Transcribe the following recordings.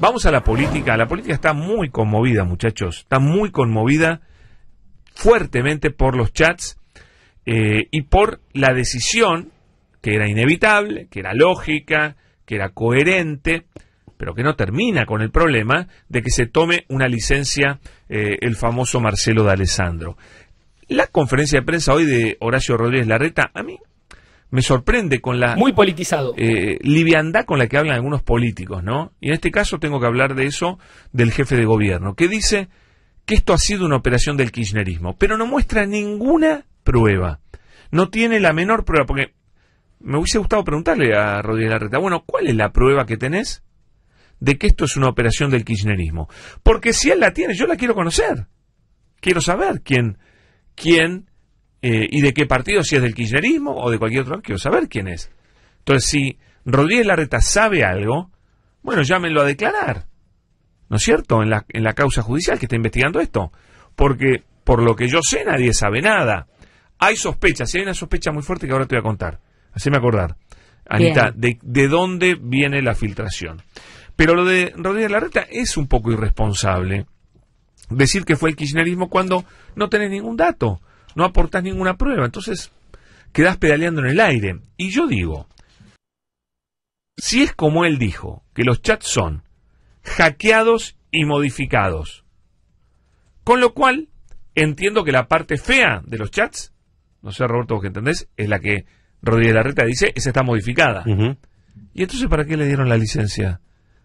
Vamos a la política. La política está muy conmovida, muchachos. Está muy conmovida fuertemente por los chats eh, y por la decisión que era inevitable, que era lógica, que era coherente, pero que no termina con el problema de que se tome una licencia eh, el famoso Marcelo de Alessandro. La conferencia de prensa hoy de Horacio Rodríguez Larreta a mí me sorprende con la... Muy politizado. Eh, liviandad con la que hablan algunos políticos, ¿no? Y en este caso tengo que hablar de eso del jefe de gobierno, que dice que esto ha sido una operación del kirchnerismo, pero no muestra ninguna prueba. No tiene la menor prueba, porque me hubiese gustado preguntarle a Rodríguez Larreta, bueno, ¿cuál es la prueba que tenés de que esto es una operación del kirchnerismo? Porque si él la tiene, yo la quiero conocer. Quiero saber quién, quién eh, ¿Y de qué partido? Si es del kirchnerismo o de cualquier otro, quiero saber quién es. Entonces, si Rodríguez Larreta sabe algo, bueno, llámenlo a declarar. ¿No es cierto? En la, en la causa judicial que está investigando esto. Porque, por lo que yo sé, nadie sabe nada. Hay sospechas, y hay una sospecha muy fuerte que ahora te voy a contar. Haceme acordar, Anita, de, de dónde viene la filtración. Pero lo de Rodríguez Larreta es un poco irresponsable decir que fue el kirchnerismo cuando no tenés ningún dato no aportás ninguna prueba, entonces quedas pedaleando en el aire. Y yo digo, si es como él dijo, que los chats son hackeados y modificados, con lo cual entiendo que la parte fea de los chats, no sé Roberto vos que entendés, es la que Rodríguez Larreta dice, esa está modificada. ¿Y entonces para qué le dieron la licencia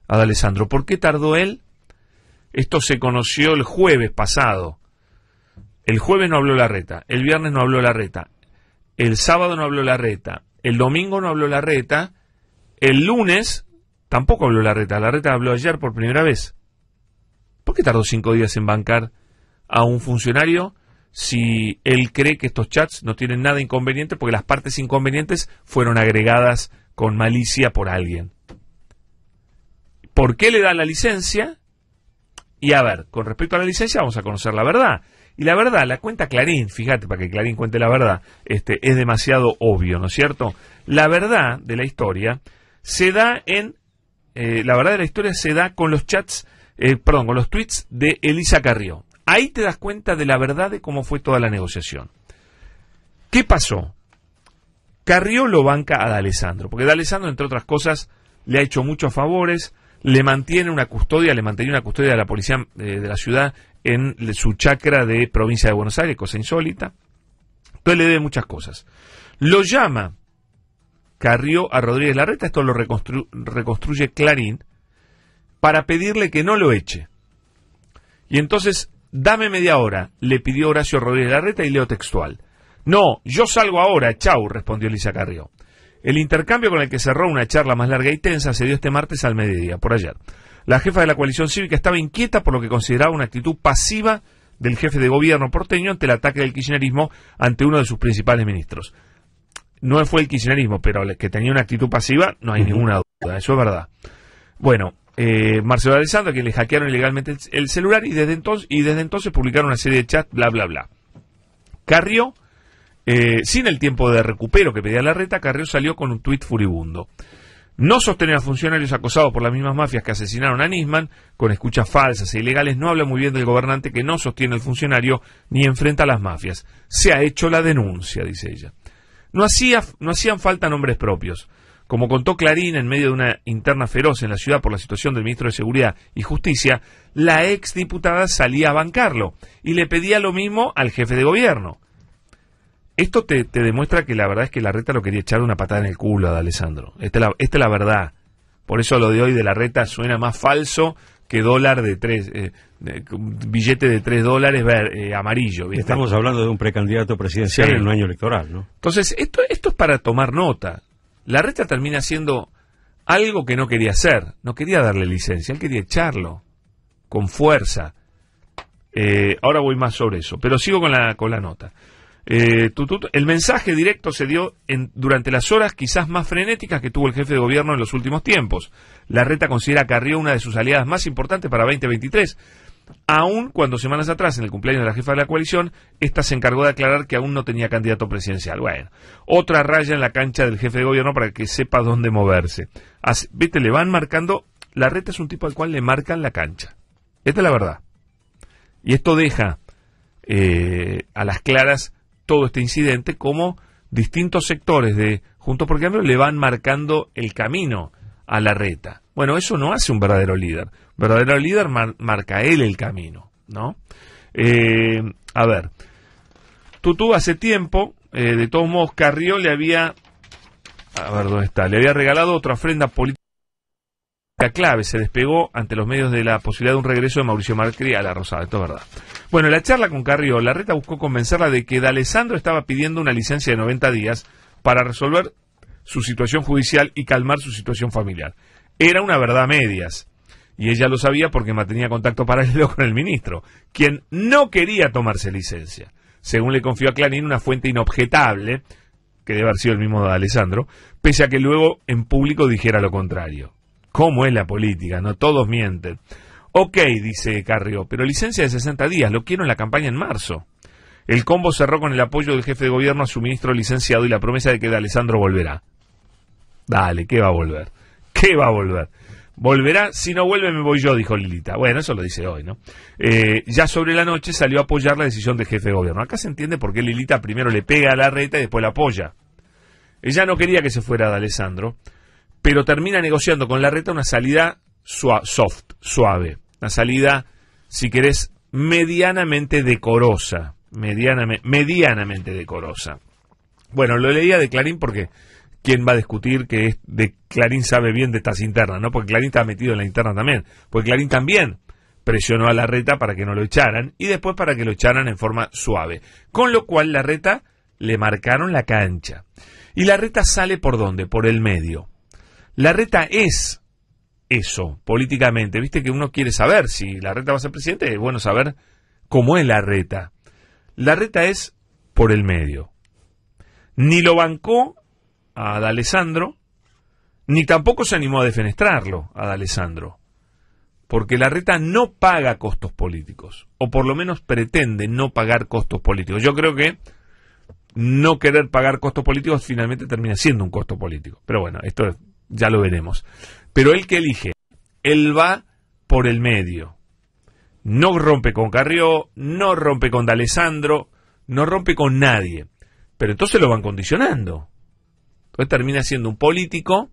a Alessandro? ¿Por qué tardó él? Esto se conoció el jueves pasado. El jueves no habló la reta, el viernes no habló la reta, el sábado no habló la reta, el domingo no habló la reta, el lunes tampoco habló la reta, la reta habló ayer por primera vez. ¿Por qué tardó cinco días en bancar a un funcionario si él cree que estos chats no tienen nada inconveniente porque las partes inconvenientes fueron agregadas con malicia por alguien? ¿Por qué le da la licencia? Y a ver, con respecto a la licencia vamos a conocer la verdad. Y la verdad, la cuenta Clarín, fíjate, para que Clarín cuente la verdad, este, es demasiado obvio, ¿no es cierto? La verdad de la historia se da en. Eh, la verdad de la historia se da con los chats, eh, perdón, con los tweets de Elisa Carrió. Ahí te das cuenta de la verdad de cómo fue toda la negociación. ¿Qué pasó? Carrió lo banca a D'Alessandro, porque D'Alessandro, entre otras cosas, le ha hecho muchos favores, le mantiene una custodia, le mantenía una custodia de la policía eh, de la ciudad en su chacra de provincia de Buenos Aires, cosa insólita. Entonces le debe muchas cosas. Lo llama Carrió a Rodríguez Larreta, esto lo reconstruye Clarín, para pedirle que no lo eche. Y entonces, dame media hora, le pidió Horacio Rodríguez Larreta y leo textual. No, yo salgo ahora, chau, respondió Elisa Carrió. El intercambio con el que cerró una charla más larga y tensa se dio este martes al mediodía, por allá la jefa de la coalición cívica estaba inquieta por lo que consideraba una actitud pasiva del jefe de gobierno porteño ante el ataque del kirchnerismo ante uno de sus principales ministros. No fue el kirchnerismo, pero que tenía una actitud pasiva, no hay ninguna duda, eso es verdad. Bueno, eh, Marcelo Alessandro, quien le hackearon ilegalmente el, celular y desde, entonces, y desde entonces publicaron una serie de chats, bla, bla, bla. Carrió, eh, sin el tiempo de recupero que pedía la reta, Carrió salió con un tuit furibundo no sostener a funcionarios acosados por las mismas mafias que asesinaron a Nisman, con escuchas falsas e ilegales, no habla muy bien del gobernante que no sostiene al funcionario ni enfrenta a las mafias. Se ha hecho la denuncia, dice ella. No, hacía, no hacían falta nombres propios. Como contó Clarín en medio de una interna feroz en la ciudad por la situación del ministro de Seguridad y Justicia, la exdiputada salía a bancarlo y le pedía lo mismo al jefe de gobierno. Esto te, te, demuestra que la verdad es que la reta lo quería echar una patada en el culo a Alessandro. Esta es, la, esta es la verdad. Por eso lo de hoy de la reta suena más falso que dólar de tres, eh, billete de tres dólares ver, eh, amarillo. Estamos hablando de un precandidato presidencial en un año electoral, ¿no? Entonces, esto, esto es para tomar nota. La reta termina siendo algo que no quería hacer. No quería darle licencia, él quería echarlo con fuerza. Eh, ahora voy más sobre eso, pero sigo con la, con la nota. Eh, el mensaje directo se dio durante las horas quizás más frenéticas que tuvo el jefe de gobierno en los últimos tiempos. La reta considera a Carrió una de sus aliadas más importantes para 2023, aún cuando semanas atrás, en el cumpleaños de la jefa de la coalición, ésta se encargó de aclarar que aún no tenía candidato presidencial. Bueno, otra raya en la cancha del jefe de gobierno para que sepa dónde moverse. viste, le van marcando, la reta es un tipo al cual le marcan la cancha. Esta es la verdad. Y esto deja eh, a las claras todo este incidente, como distintos sectores de Juntos por ejemplo, le van marcando el camino a la reta. Bueno, eso no hace un verdadero líder. verdadero líder marca él el camino, ¿no? Eh, a ver, Tutu hace tiempo, eh, de todos modos, Carrió le había, a ver dónde está, le había regalado otra ofrenda política clave se despegó ante los medios de la posibilidad de un regreso de Mauricio Macri a la Rosada, esto es verdad. Bueno, la charla con Carrió, Larreta buscó convencerla de que D'Alessandro estaba pidiendo una licencia de 90 días para resolver su situación judicial y calmar su situación familiar. Era una verdad medias. Y ella lo sabía porque mantenía contacto paralelo con el ministro, quien no quería tomarse licencia. Según le confió a Clarín una fuente inobjetable, que debe haber sido el mismo de Alessandro, pese a que luego en público dijera lo contrario. ¿Cómo es la política? No todos mienten. Ok, dice Carrió, pero licencia de 60 días, lo quiero en la campaña en marzo. El combo cerró con el apoyo del jefe de gobierno a su ministro licenciado y la promesa de que D'Alessandro Alessandro volverá. Dale, ¿qué va a volver? ¿Qué va a volver? Volverá, si no vuelve me voy yo, dijo Lilita. Bueno, eso lo dice hoy, ¿no? Eh, ya sobre la noche salió a apoyar la decisión del jefe de gobierno. Acá se entiende por qué Lilita primero le pega a la reta y después la apoya. Ella no quería que se fuera de Alessandro, pero termina negociando con la reta una salida soft, suave, una salida, si querés, medianamente decorosa, medianamente decorosa. Bueno, lo leía de Clarín porque quién va a discutir que es de Clarín sabe bien de estas internas, ¿no? Porque Clarín está metido en la interna también, porque Clarín también presionó a la reta para que no lo echaran y después para que lo echaran en forma suave. Con lo cual la reta le marcaron la cancha. ¿Y la reta sale por dónde? Por el medio. La reta es eso políticamente. Viste que uno quiere saber si la reta va a ser presidente, es bueno saber cómo es la reta. La reta es por el medio. Ni lo bancó a D'Alessandro, ni tampoco se animó a defenestrarlo a D'Alessandro. Porque la reta no paga costos políticos, o por lo menos pretende no pagar costos políticos. Yo creo que no querer pagar costos políticos finalmente termina siendo un costo político. Pero bueno, esto es ya lo veremos. Pero él que elige, él va por el medio. No rompe con Carrió, no rompe con D'Alessandro, no rompe con nadie. Pero entonces lo van condicionando. Entonces termina siendo un político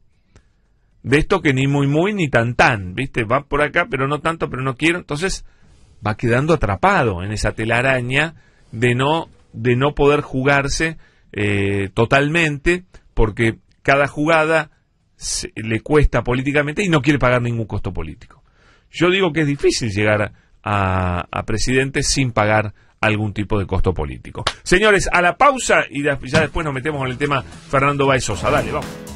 de esto que ni muy muy ni tan tan, ¿viste? Va por acá, pero no tanto, pero no quiero. Entonces va quedando atrapado en esa telaraña de no, de no poder jugarse eh, totalmente, porque cada jugada le cuesta políticamente y no quiere pagar ningún costo político. Yo digo que es difícil llegar a, presidente sin pagar algún tipo de costo político. Señores, a la pausa y ya después nos metemos en el tema Fernando Baezosa. Dale, vamos.